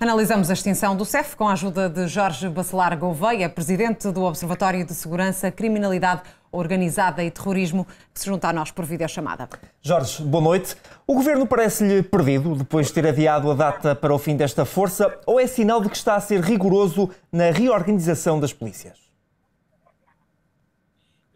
Analisamos a extinção do CEF com a ajuda de Jorge Bacelar Gouveia, presidente do Observatório de Segurança, Criminalidade Organizada e Terrorismo, que se junta a nós por videochamada. Jorge, boa noite. O governo parece-lhe perdido depois de ter adiado a data para o fim desta força ou é sinal de que está a ser rigoroso na reorganização das polícias?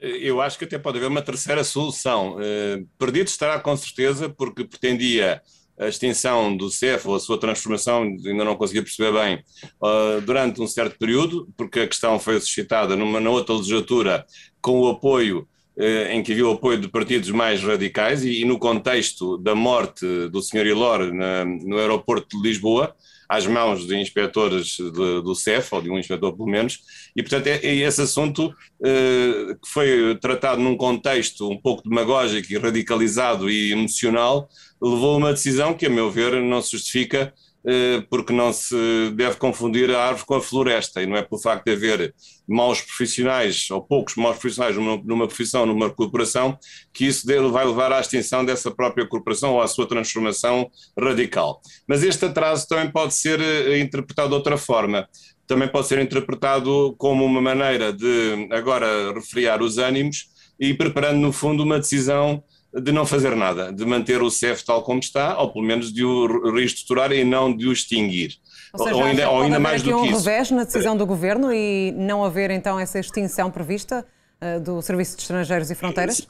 Eu acho que até pode haver uma terceira solução. Eh, perdido estará com certeza porque pretendia a extinção do CEF ou a sua transformação, ainda não consegui perceber bem, uh, durante um certo período, porque a questão foi suscitada numa na outra legislatura com o apoio eh, em que viu o apoio de partidos mais radicais e, e no contexto da morte do Sr. Ilor na, no aeroporto de Lisboa, às mãos de inspectores de, do CEF, ou de um inspetor pelo menos, e portanto é, é esse assunto eh, que foi tratado num contexto um pouco demagógico e radicalizado e emocional, levou a uma decisão que, a meu ver, não se justifica eh, porque não se deve confundir a árvore com a floresta, e não é pelo facto de haver maus profissionais, ou poucos maus profissionais numa, numa profissão, numa corporação, que isso dele vai levar à extinção dessa própria corporação ou à sua transformação radical. Mas este atraso também pode ser eh, interpretado de outra forma. Também pode ser interpretado como uma maneira de agora refriar os ânimos e preparando, no fundo, uma decisão de não fazer nada, de manter o CEF tal como está, ou pelo menos de o reestruturar e não de o extinguir. Ou, seja, ou ainda, ou ainda mais do que um isso. revés na decisão do governo e não haver então essa extinção prevista uh, do Serviço de Estrangeiros e Fronteiras?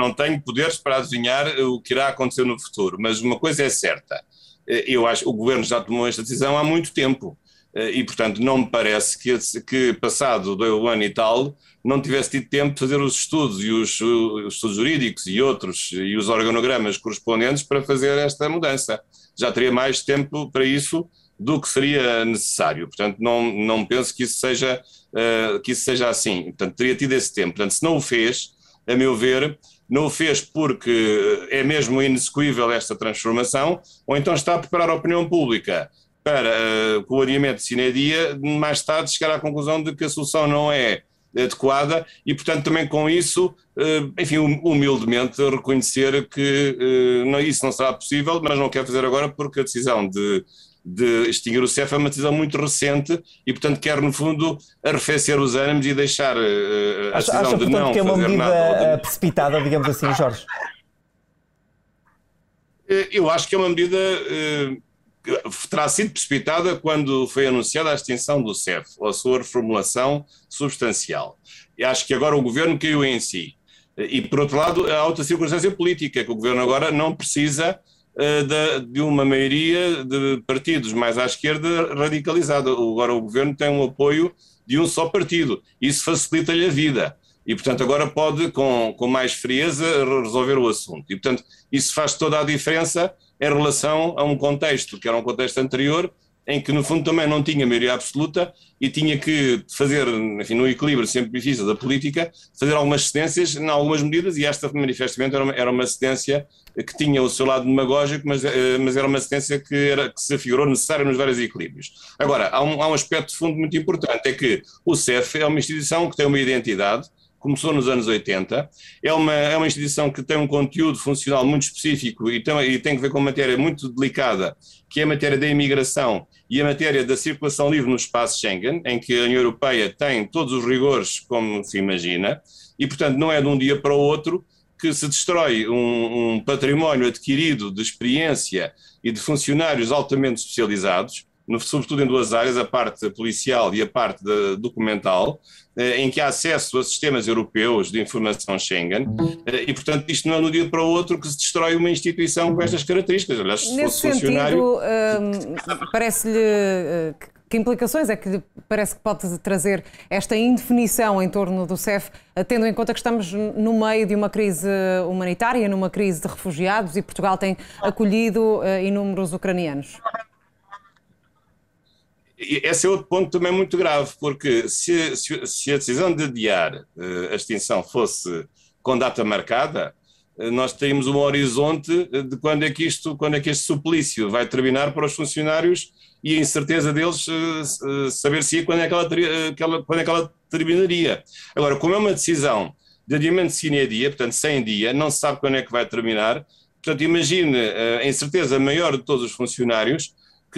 Não tenho poderes para adivinhar o que irá acontecer no futuro, mas uma coisa é certa. Eh, eu acho que o governo já tomou esta decisão há muito tempo eh, e, portanto, não me parece que, que passado o ano e tal, não tivesse tido tempo de fazer os estudos e os, os, estudos jurídicos e outros e os organogramas correspondentes para fazer esta mudança. Já teria mais tempo para isso do que seria necessário. Portanto, não, não penso que isso seja uh, que isso seja assim. Portanto, teria tido esse tempo. Portanto, se não o fez, a meu ver, não o fez porque eh, é mesmo inexecuível esta transformação, ou então está a preparar a opinião pública para, eh, com o alinhamento de sinedia, mais tarde chegar à conclusão de que a solução não é adequada e, portanto, também com isso, eh, enfim, hum, humildemente reconhecer que eh, não, isso não será possível, mas não quer fazer agora porque a decisão de, de extinguir o CEF é uma decisão muito recente e, portanto, quer, no fundo, arrefecer os ânimos e deixar uh, a decisão acho, de portanto, não que é uma medida nada, precipitada, digamos assim, Jorge? Eu acho que é uma medida... Uh, terá sido precipitada quando foi anunciada a extinção do CEF, a sua reformulação substancial. E acho que agora o governo caiu em si. E, por outro lado, a alta circunstância política, que o governo agora não precisa eh, de, uma maioria de partidos mais à esquerda radicalizada. Agora o governo tem um apoio de um só partido. Isso facilita-lhe a vida. E, portanto, agora pode, com, com mais frieza, resolver o assunto. E, portanto, isso faz toda a diferença em relação a um contexto que era um contexto anterior, em que no fundo também não tinha maioria absoluta e tinha que fazer, enfim, no equilíbrio sempre difícil da política, fazer algumas cedências em algumas medidas e esta manifestamente era uma, era uma cedência que tinha o seu lado demagógico, mas, eh, mas era uma cedência que, era, que se figurou necessária nos vários equilíbrios. Agora, há um, há um aspecto de fundo muito importante, é que o CEF é uma instituição que tem uma identidade, começou nos anos 80, é uma, é uma instituição que tem um conteúdo funcional muito específico e tem, e tem que ver com uma matéria muito delicada, que é a matéria da imigração e a matéria da circulação livre no espaço Schengen, em que a União Europeia tem todos os rigores, como se imagina, e portanto não é de um dia para o outro que se destrói um, um património adquirido de experiência e de funcionários altamente especializados no, sobretudo em duas áreas, a parte policial e a parte documental, eh, em que há acesso a sistemas europeus de informação Schengen, eh, e portanto isto não é no dia para o outro que se destrói uma instituição com estas características. Aliás, se Nesse fosse funcionário. hum, parece-lhe eh, que implicações é que parece que pode trazer esta indefinição em torno do CEF, tendo em conta que estamos no meio de uma crise humanitária, numa crise de refugiados e Portugal tem acolhido inúmeros ucranianos? esse é outro ponto também muito grave, porque se, se, se a decisão de adiar uh, a extinção fosse com data marcada, uh, nós teríamos um horizonte de quando é, que isto, quando é que este suplício vai terminar para os funcionários e a incerteza deles uh, saber se é quando é que ela, que ela, quando é que ela terminaria. Agora, como é uma decisão de adiamento sine dia, portanto sem dia, não se sabe quando é que vai terminar, portanto imagine a incerteza maior de todos os funcionários,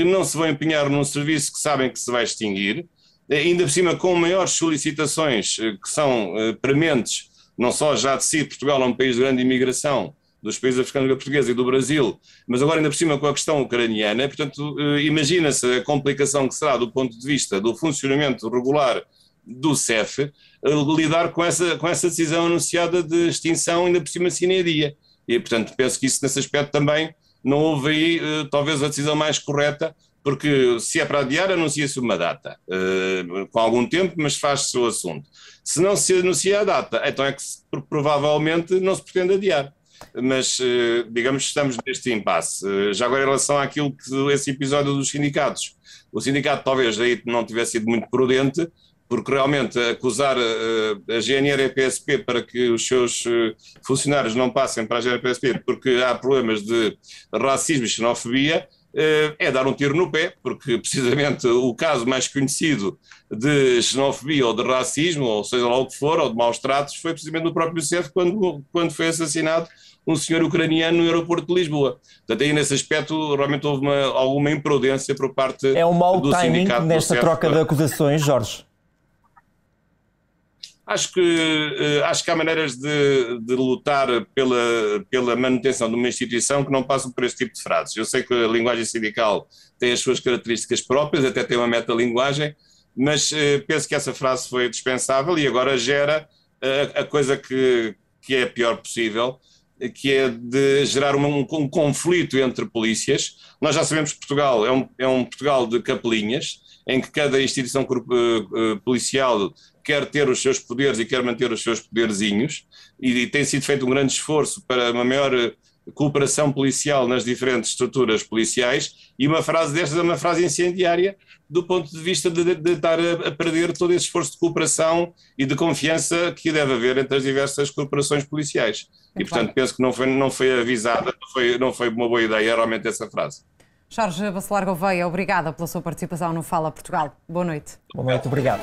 que não se vão empenhar num serviço que sabem que se vai extinguir, eh, ainda por cima com maiores solicitações eh, que são eh, prementes, não só já de si, Portugal é um país de grande imigração, dos países africanos e portugueses e do Brasil, mas agora ainda por cima com a questão ucraniana, portanto, imagina-se a complicação que será do ponto de vista do funcionamento regular do CEF lidar com essa, com essa decisão anunciada de extinção ainda por cima sine dia. E, portanto, penso que isso nesse aspecto também não houve aí eh, talvez a decisão mais correta, porque se é para adiar, anuncia-se uma data, eh, com algum tempo, mas faz-se o assunto. Se não se anuncia a data, então é que provavelmente não se pretende adiar. Mas, eh, digamos, estamos neste impasse. Já agora, em relação àquilo que esse episódio dos sindicatos, o sindicato talvez aí não tivesse sido muito prudente, porque realmente acusar eh, eh, a GNR e a PSP para que os seus eh, funcionários não passem para a GNR e a PSP porque há problemas de racismo e xenofobia é dar um tiro no pé, porque precisamente o caso mais conhecido de xenofobia ou de racismo, ou seja lá o que for, ou de maus tratos, foi precisamente no próprio CEF quando, quando foi assassinado um senhor ucraniano no aeroporto de Lisboa. Portanto, aí nesse aspecto realmente houve uma, alguma imprudência por parte do sindicato. É um mau timing nesta troca de acusações, Jorge. Acho que, eh, acho que há maneiras de, de, lutar pela, pela manutenção de uma instituição que não passam por este tipo de frases. Eu sei que a linguagem sindical tem as suas características próprias, até tem uma meta linguagem, mas eh, penso que essa frase foi dispensável e agora gera eh, a, a coisa que, que é a pior possível, que é de gerar um, um, um, conflito entre polícias. Nós já sabemos que Portugal é um, é um Portugal de capelinhas, em que cada instituição eh, eh, policial quer ter os seus poderes e quer manter os seus poderzinhos, e, e tem sido feito um grande esforço para uma maior cooperação policial nas diferentes estruturas policiais, e uma frase destas é uma frase incendiária do ponto de vista de, de estar a, a, perder todo esse esforço de cooperação e de confiança que deve haver entre as diversas corporações policiais. e, portanto, penso que não foi, não foi avisada, não foi, não foi uma boa ideia realmente essa frase. Jorge Bacelar Gouveia, obrigada pela sua participação no Fala Portugal. Boa noite. Boa noite, obrigado.